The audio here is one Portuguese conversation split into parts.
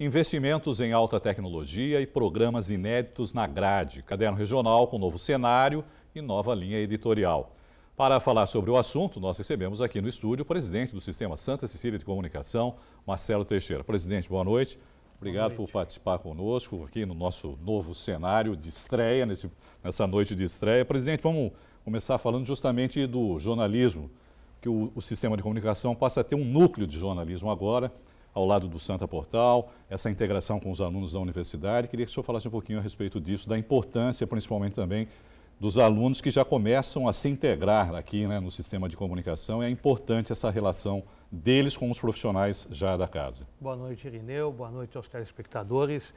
Investimentos em alta tecnologia e programas inéditos na grade. Caderno Regional com novo cenário e nova linha editorial. Para falar sobre o assunto, nós recebemos aqui no estúdio o presidente do Sistema Santa Cecília de Comunicação, Marcelo Teixeira. Presidente, boa noite. Obrigado boa noite. por participar conosco aqui no nosso novo cenário de estreia, nesse, nessa noite de estreia. Presidente, vamos começar falando justamente do jornalismo, que o, o sistema de comunicação passa a ter um núcleo de jornalismo agora ao lado do Santa Portal, essa integração com os alunos da universidade. Queria que o senhor falasse um pouquinho a respeito disso, da importância, principalmente também, dos alunos que já começam a se integrar aqui né, no sistema de comunicação. É importante essa relação deles com os profissionais já da casa. Boa noite, Irineu. Boa noite aos telespectadores.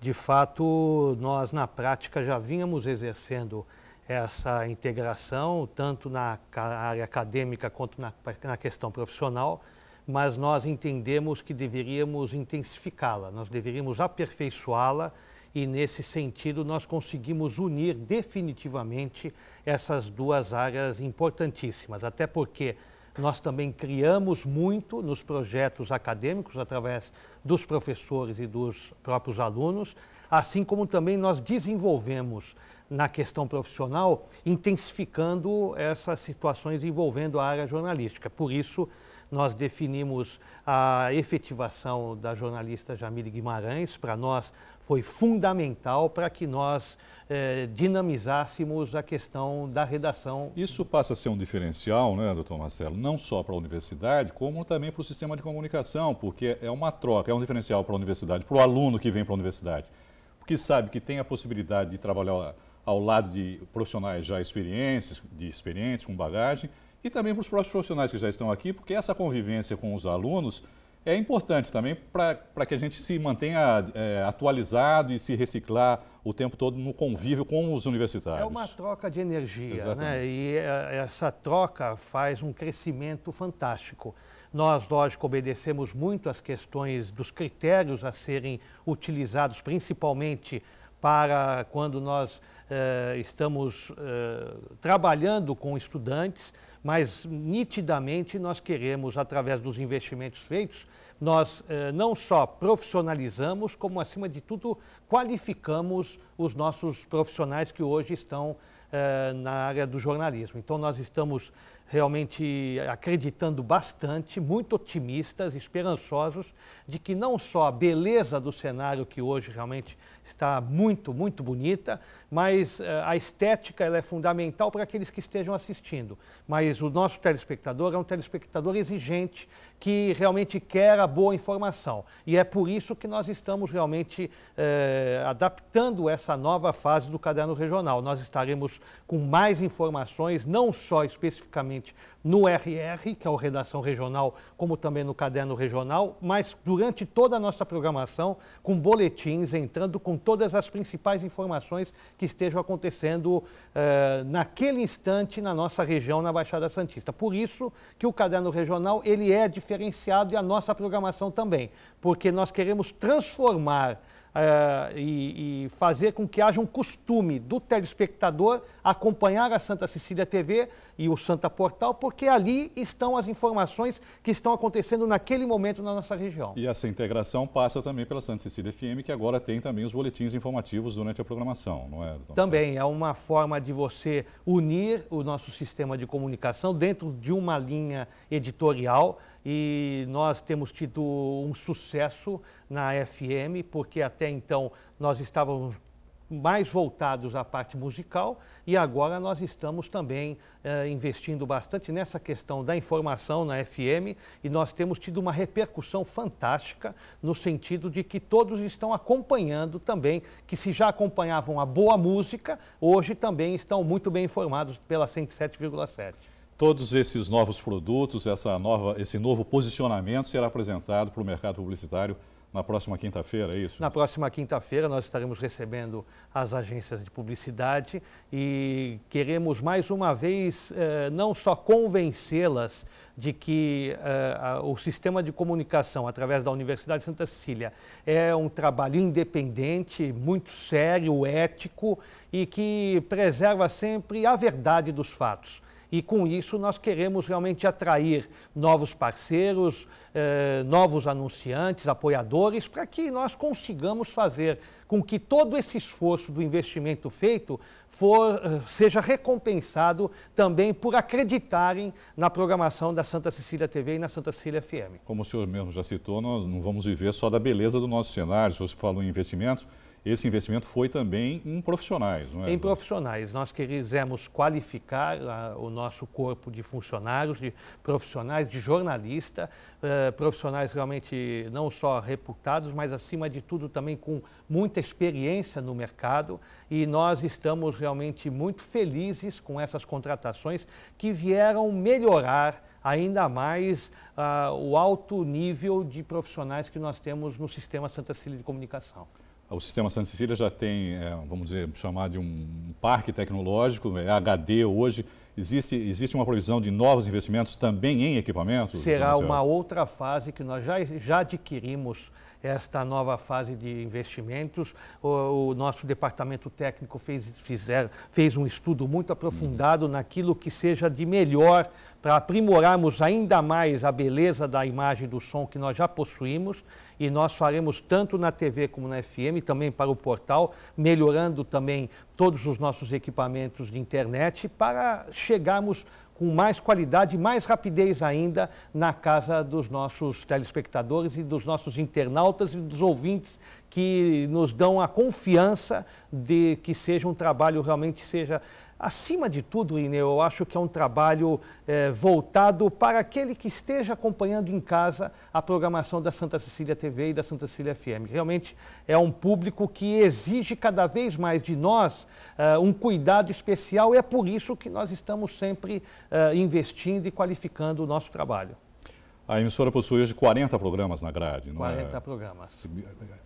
De fato, nós na prática já vínhamos exercendo essa integração, tanto na área acadêmica quanto na, na questão profissional mas nós entendemos que deveríamos intensificá-la, nós deveríamos aperfeiçoá-la e, nesse sentido, nós conseguimos unir definitivamente essas duas áreas importantíssimas, até porque nós também criamos muito nos projetos acadêmicos, através dos professores e dos próprios alunos, assim como também nós desenvolvemos na questão profissional, intensificando essas situações envolvendo a área jornalística. Por isso, nós definimos a efetivação da jornalista Jamile Guimarães. Para nós foi fundamental para que nós eh, dinamizássemos a questão da redação. Isso passa a ser um diferencial, né, doutor Marcelo, não só para a universidade, como também para o sistema de comunicação, porque é uma troca, é um diferencial para a universidade, para o aluno que vem para a universidade, que sabe que tem a possibilidade de trabalhar ao lado de profissionais já experientes, de experientes, com bagagem, e também para os próprios profissionais que já estão aqui, porque essa convivência com os alunos é importante também para que a gente se mantenha é, atualizado e se reciclar o tempo todo no convívio com os universitários. É uma troca de energia, né? Exatamente. né? E é, essa troca faz um crescimento fantástico. Nós, lógico, obedecemos muito às questões dos critérios a serem utilizados, principalmente para quando nós eh, estamos eh, trabalhando com estudantes, mas nitidamente nós queremos, através dos investimentos feitos, nós eh, não só profissionalizamos, como acima de tudo qualificamos os nossos profissionais que hoje estão eh, na área do jornalismo. Então, nós estamos realmente acreditando bastante, muito otimistas, esperançosos, de que não só a beleza do cenário, que hoje realmente está muito, muito bonita, mas eh, a estética ela é fundamental para aqueles que estejam assistindo. Mas o nosso telespectador é um telespectador exigente, que realmente quer a boa informação. E é por isso que nós estamos realmente eh, adaptando essa nova fase do caderno regional. Nós estaremos com mais informações, não só especificamente no RR, que é o Redação Regional, como também no Caderno Regional, mas durante toda a nossa programação, com boletins, entrando com todas as principais informações que estejam acontecendo eh, naquele instante na nossa região, na Baixada Santista. Por isso que o Caderno Regional, ele é diferenciado e a nossa programação também, porque nós queremos transformar é, e, e, fazer com que haja um costume do telespectador acompanhar a Santa Cecília TV e o Santa Portal, porque ali estão as informações que estão acontecendo naquele momento na nossa região. E essa integração passa também pela Santa Cecília FM, que agora tem também os boletins informativos durante a programação, não é? Doutor? Também é uma forma de você unir o nosso sistema de comunicação dentro de uma linha editorial e nós temos tido um sucesso na FM, porque até então nós estávamos mais voltados à parte musical e agora nós estamos também eh, investindo bastante nessa questão da informação na FM e nós temos tido uma repercussão fantástica no sentido de que todos estão acompanhando também, que se já acompanhavam a boa música, hoje também estão muito bem informados pela 107,7. Todos esses novos produtos, essa nova, esse novo posicionamento será apresentado para o mercado publicitário na próxima quinta-feira, é isso? Na próxima quinta-feira nós estaremos recebendo as agências de publicidade e queremos mais uma vez eh, não só convencê-las de que eh, o sistema de comunicação através da Universidade de Santa Cecília é um trabalho independente, muito sério, ético e que preserva sempre a verdade dos fatos e com isso nós queremos realmente atrair novos parceiros, eh, novos anunciantes, apoiadores, para que nós consigamos fazer com que todo esse esforço do investimento feito for, eh, seja recompensado também por acreditarem na programação da Santa Cecília TV e na Santa Cecília FM. Como o senhor mesmo já citou, nós não vamos viver só da beleza do nosso cenário, o você falou em investimentos esse investimento foi também em profissionais, não é? Em profissionais. Nós quisemos qualificar a, ah, o nosso corpo de funcionários, de profissionais, de jornalista, eh, profissionais realmente não só reputados, mas acima de tudo também com muita experiência no mercado. E nós estamos realmente muito felizes com essas contratações que vieram melhorar ainda mais uh, o alto nível de profissionais que nós temos no sistema Santa Cília de Comunicação. O sistema Santa Cecília já tem, é, vamos dizer, chamar de um parque tecnológico, é HD hoje. Existe, existe uma provisão de novos investimentos também em equipamentos? Será uma outra fase que nós já, já adquirimos esta nova fase de investimentos. O, o nosso departamento técnico fez, fizer, fez um estudo muito aprofundado uhum. naquilo que seja de melhor para aprimorarmos ainda mais a beleza da imagem do som que nós já possuímos e nós faremos tanto na TV como na FM, também para o portal, melhorando também todos os nossos equipamentos de internet para chegarmos com mais qualidade e mais rapidez ainda na casa dos nossos telespectadores e dos nossos internautas e dos ouvintes que nos dão a confiança de que seja um trabalho realmente seja acima de tudo, Ineu, eu acho que é um trabalho eh, voltado para aquele que esteja acompanhando em casa a programação da Santa Cecília TV e da Santa Cecília FM. Realmente é um público que exige cada vez mais de nós eh, um cuidado especial e é por isso que nós estamos sempre eh, investindo e qualificando o nosso trabalho. A emissora possui hoje 40 programas na grade. 40 é? programas.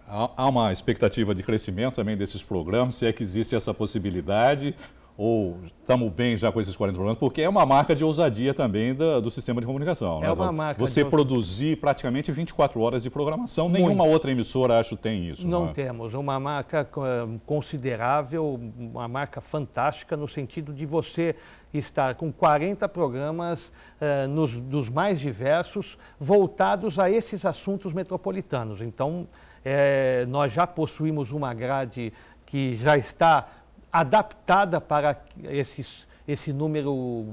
Há uma expectativa de crescimento também desses programas, se é que existe essa possibilidade, ou estamos bem já com esses 40 programas porque é uma marca de ousadia também do sistema de comunicação. Né, é né? uma marca. Você de... produzir praticamente 24 horas de programação, Muito. nenhuma outra emissora, acho, tem isso. Não, não é? temos. Uma marca ah, considerável, uma marca fantástica no sentido de você estar com 40 programas ah, nos, dos mais diversos voltados a esses assuntos metropolitanos. Então, eh, nós já possuímos uma grade que já está adaptada para esses, esse número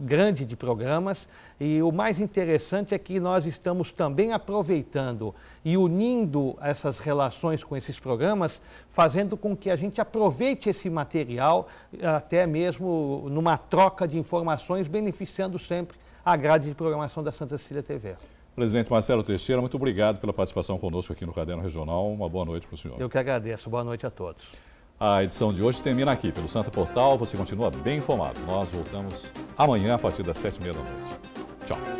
grande de programas. E o mais interessante é que nós estamos também aproveitando e unindo essas relações com esses programas, fazendo com que a gente aproveite esse material, até mesmo numa troca de informações, beneficiando sempre a grade de programação da Santa Cecília TV. Presidente Marcelo Teixeira, muito obrigado pela participação conosco aqui no Caderno Regional. Uma boa noite para o senhor. Eu que agradeço. Boa noite a todos. A edição de hoje termina aqui. Pelo Santa Portal, você continua bem informado. Nós voltamos amanhã a partir das sete e meia da noite. Tchau.